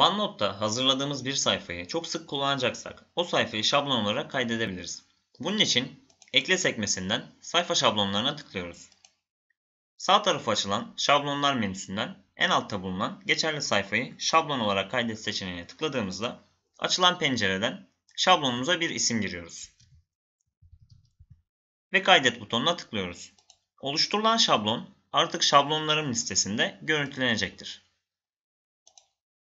OneNote'da hazırladığımız bir sayfayı çok sık kullanacaksak o sayfayı şablon olarak kaydedebiliriz. Bunun için ekle sekmesinden sayfa şablonlarına tıklıyoruz. Sağ tarafı açılan şablonlar menüsünden en altta bulunan geçerli sayfayı şablon olarak kaydet seçeneğine tıkladığımızda açılan pencereden şablonumuza bir isim giriyoruz. Ve kaydet butonuna tıklıyoruz. Oluşturulan şablon artık şablonlarım listesinde görüntülenecektir.